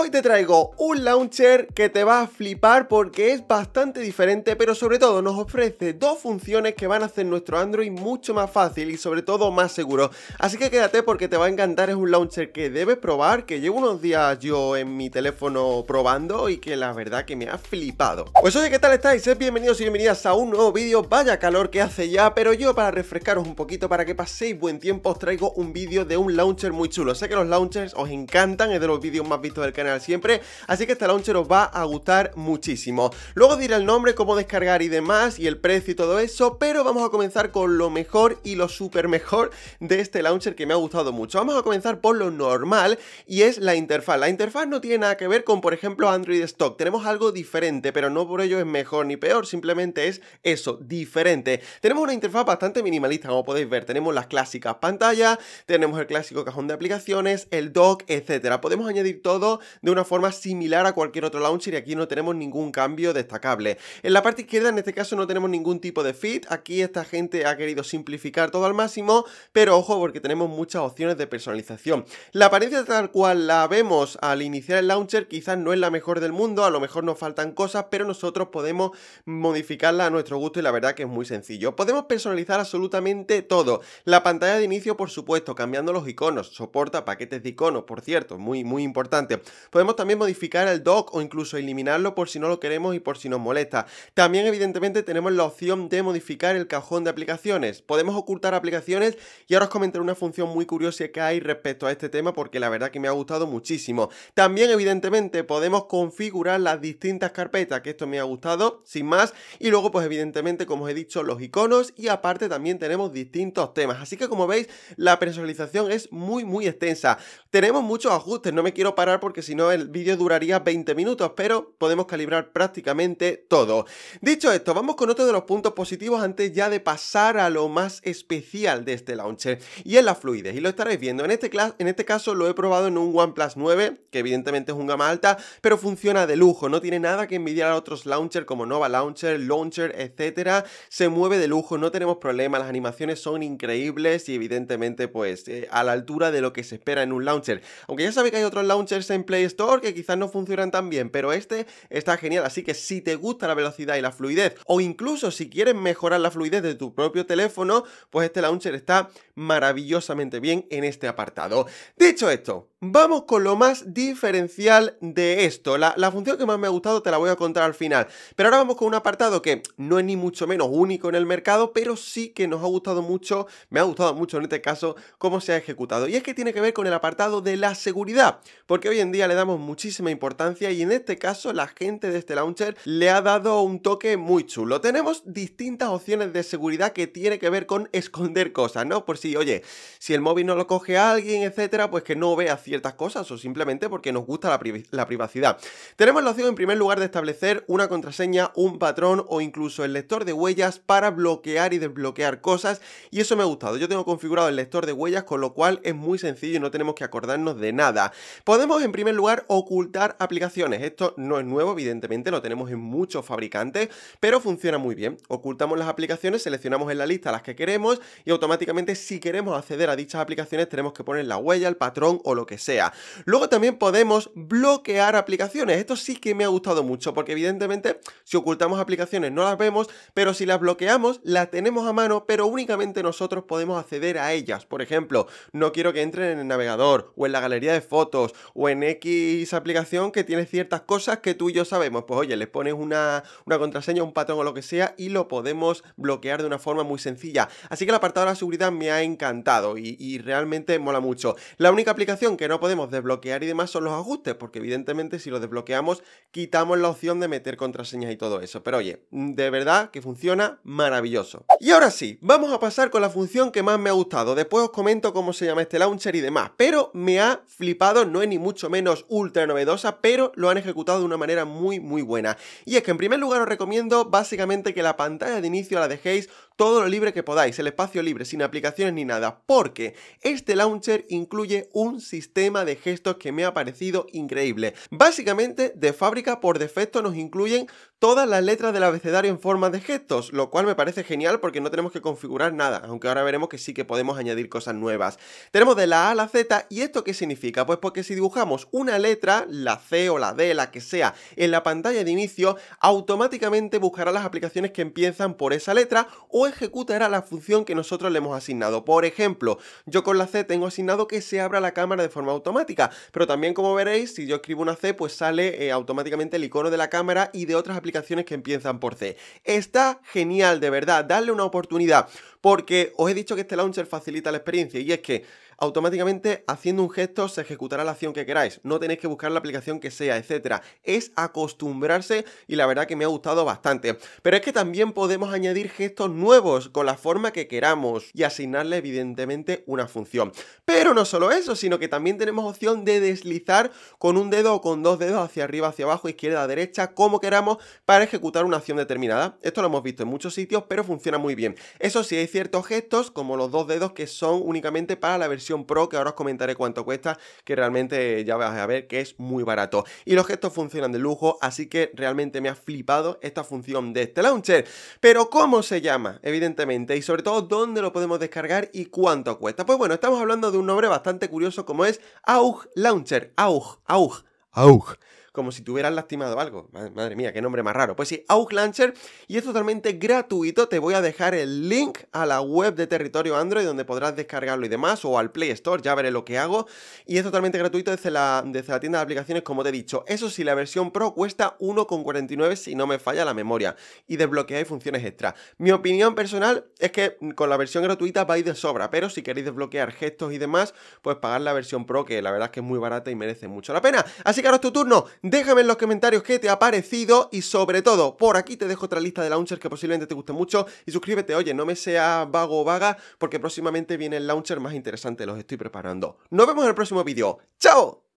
Hoy te traigo un launcher que te va a flipar porque es bastante diferente, pero sobre todo nos ofrece dos funciones que van a hacer nuestro Android mucho más fácil y sobre todo más seguro. Así que quédate porque te va a encantar, es un launcher que debes probar, que llevo unos días yo en mi teléfono probando y que la verdad que me ha flipado. Pues oye, ¿qué tal estáis? Bienvenidos y bienvenidas a un nuevo vídeo, vaya calor que hace ya, pero yo para refrescaros un poquito, para que paséis buen tiempo, os traigo un vídeo de un launcher muy chulo. Sé que los launchers os encantan, es de los vídeos más vistos del canal siempre, así que este launcher os va a gustar muchísimo. Luego diré el nombre, cómo descargar y demás, y el precio y todo eso, pero vamos a comenzar con lo mejor y lo súper mejor de este launcher que me ha gustado mucho. Vamos a comenzar por lo normal, y es la interfaz. La interfaz no tiene nada que ver con, por ejemplo, Android Stock. Tenemos algo diferente, pero no por ello es mejor ni peor, simplemente es eso, diferente. Tenemos una interfaz bastante minimalista, como podéis ver. Tenemos las clásicas pantallas, tenemos el clásico cajón de aplicaciones, el dock, etcétera. Podemos añadir todo de una forma similar a cualquier otro launcher y aquí no tenemos ningún cambio destacable. En la parte izquierda en este caso no tenemos ningún tipo de fit aquí esta gente ha querido simplificar todo al máximo, pero ojo porque tenemos muchas opciones de personalización. La apariencia tal cual la vemos al iniciar el launcher quizás no es la mejor del mundo, a lo mejor nos faltan cosas, pero nosotros podemos modificarla a nuestro gusto y la verdad que es muy sencillo. Podemos personalizar absolutamente todo. La pantalla de inicio, por supuesto, cambiando los iconos, soporta paquetes de iconos, por cierto, muy, muy importante. Podemos también modificar el dock o incluso eliminarlo por si no lo queremos y por si nos molesta. También evidentemente tenemos la opción de modificar el cajón de aplicaciones. Podemos ocultar aplicaciones y ahora os comentaré una función muy curiosa que hay respecto a este tema porque la verdad que me ha gustado muchísimo. También evidentemente podemos configurar las distintas carpetas, que esto me ha gustado, sin más. Y luego pues evidentemente como os he dicho los iconos y aparte también tenemos distintos temas. Así que como veis la personalización es muy muy extensa. Tenemos muchos ajustes, no me quiero parar porque si no el vídeo duraría 20 minutos, pero podemos calibrar prácticamente todo. Dicho esto, vamos con otro de los puntos positivos antes ya de pasar a lo más especial de este launcher, y es la fluidez, y lo estaréis viendo. En este, este caso lo he probado en un OnePlus 9, que evidentemente es un gama alta, pero funciona de lujo, no tiene nada que envidiar a otros launchers como Nova Launcher, Launcher, etcétera. Se mueve de lujo, no tenemos problema las animaciones son increíbles y evidentemente pues eh, a la altura de lo que se espera en un launcher. Aunque ya sabéis que hay otros launchers en Play Store que quizás no funcionan tan bien, pero este está genial, así que si te gusta la velocidad y la fluidez, o incluso si quieres mejorar la fluidez de tu propio teléfono, pues este launcher está maravillosamente bien en este apartado. Dicho esto, vamos con lo más diferencial de esto. la, función que más me ha gustado te la voy a contar al final. Pero ahora vamos con un apartado que no es ni mucho menos único en el mercado, pero sí que nos ha gustado mucho, me ha gustado mucho en este caso, cómo se ha ejecutado. Y es que tiene que ver con el apartado de la seguridad, porque hoy en día le damos muchísima importancia y en este caso la gente de este launcher le ha dado un toque muy chulo. Tenemos distintas opciones de seguridad que tiene que ver con esconder cosas, ¿no? Por si, oye, si el móvil no lo coge alguien, etcétera, pues que no vea ciertas cosas o simplemente porque nos gusta la, privacidad. Tenemos la opción en primer lugar de establecer una contraseña, un patrón o incluso el lector de huellas para bloquear y desbloquear cosas y eso me ha gustado. Yo tengo configurado el lector de huellas con lo cual es muy sencillo y no tenemos que acordarnos de nada. Podemos en primer lugar, ocultar aplicaciones. Esto no es nuevo, evidentemente, lo tenemos en muchos fabricantes, pero funciona muy bien. Ocultamos las aplicaciones, seleccionamos en la lista las que queremos y automáticamente si queremos acceder a dichas aplicaciones tenemos que poner la huella, el patrón o lo que sea. Luego también podemos bloquear aplicaciones. Esto sí que me ha gustado mucho porque evidentemente si ocultamos aplicaciones no las vemos, pero si las bloqueamos las tenemos a mano, pero únicamente nosotros podemos acceder a ellas. Por ejemplo, no quiero que entren en el navegador o en la galería de fotos o en X esa aplicación que tiene ciertas cosas que tú y yo sabemos. Pues oye, le pones una, una contraseña, un patrón o lo que sea y lo podemos bloquear de una forma muy sencilla. Así que el apartado de la seguridad me ha encantado y, y realmente mola mucho. La única aplicación que no podemos desbloquear y demás son los ajustes, porque evidentemente si los desbloqueamos quitamos la opción de meter contraseñas y todo eso. Pero oye, de verdad que funciona maravilloso. Y ahora sí, vamos a pasar con la función que más me ha gustado. Después os comento cómo se llama este launcher y demás, pero me ha flipado, no es ni mucho menos ultra novedosa, pero lo han ejecutado de una manera muy muy buena. Y es que en primer lugar os recomiendo básicamente que la pantalla de inicio la dejéis todo lo libre que podáis, el espacio libre, sin aplicaciones ni nada, porque este launcher incluye un sistema de gestos que me ha parecido increíble. Básicamente, de fábrica por defecto nos incluyen todas las letras del abecedario en forma de gestos, lo cual me parece genial porque no tenemos que configurar nada, aunque ahora veremos que sí que podemos añadir cosas nuevas. Tenemos de la A a la Z, ¿y esto qué significa? Pues porque si dibujamos una letra, la C o la D, la que sea, en la pantalla de inicio, automáticamente buscará las aplicaciones que empiezan por esa letra o ejecutará la función que nosotros le hemos asignado. Por ejemplo, yo con la C tengo asignado que se abra la cámara de forma automática, pero también como veréis, si yo escribo una C, pues sale eh, automáticamente el icono de la cámara y de otras aplicaciones que empiezan por C. Está genial, de verdad, darle una oportunidad, porque os he dicho que este launcher facilita la experiencia y es que automáticamente haciendo un gesto se ejecutará la acción que queráis. No tenéis que buscar la aplicación que sea, etcétera. Es acostumbrarse y la verdad que me ha gustado bastante. Pero es que también podemos añadir gestos nuevos con la forma que queramos y asignarle evidentemente una función. Pero no solo eso, sino que también tenemos opción de deslizar con un dedo o con dos dedos hacia arriba, hacia abajo, izquierda, derecha, como queramos para ejecutar una acción determinada. Esto lo hemos visto en muchos sitios, pero funciona muy bien. Eso sí, hay ciertos gestos como los dos dedos que son únicamente para la versión Pro, que ahora os comentaré cuánto cuesta, que realmente ya vais a ver que es muy barato. Y los gestos funcionan de lujo, así que realmente me ha flipado esta función de este launcher. Pero ¿cómo se llama? Evidentemente, y sobre todo dónde lo podemos descargar y cuánto cuesta. Pues bueno, estamos hablando de un nombre bastante curioso como es AUG Launcher, AUG, AUG, AUG como si tuvieras lastimado algo. Madre mía, qué nombre más raro. Pues sí, Outlauncher y es totalmente gratuito. Te voy a dejar el link a la web de Territorio Android donde podrás descargarlo y demás o al Play Store, ya veré lo que hago. Y es totalmente gratuito desde la, desde la tienda de aplicaciones, como te he dicho. Eso sí, la versión Pro cuesta 1,49 si no me falla la memoria y desbloqueáis funciones extra. Mi opinión personal es que con la versión gratuita vais de sobra, pero si queréis desbloquear gestos y demás, pues pagar la versión Pro, que la verdad es que es muy barata y merece mucho la pena. Así que ahora es tu turno. Déjame en los comentarios qué te ha parecido y sobre todo, por aquí te dejo otra lista de launchers que posiblemente te guste mucho y suscríbete, oye, no me sea vago o vaga porque próximamente viene el launcher más interesante, los estoy preparando. Nos vemos en el próximo vídeo. ¡Chao!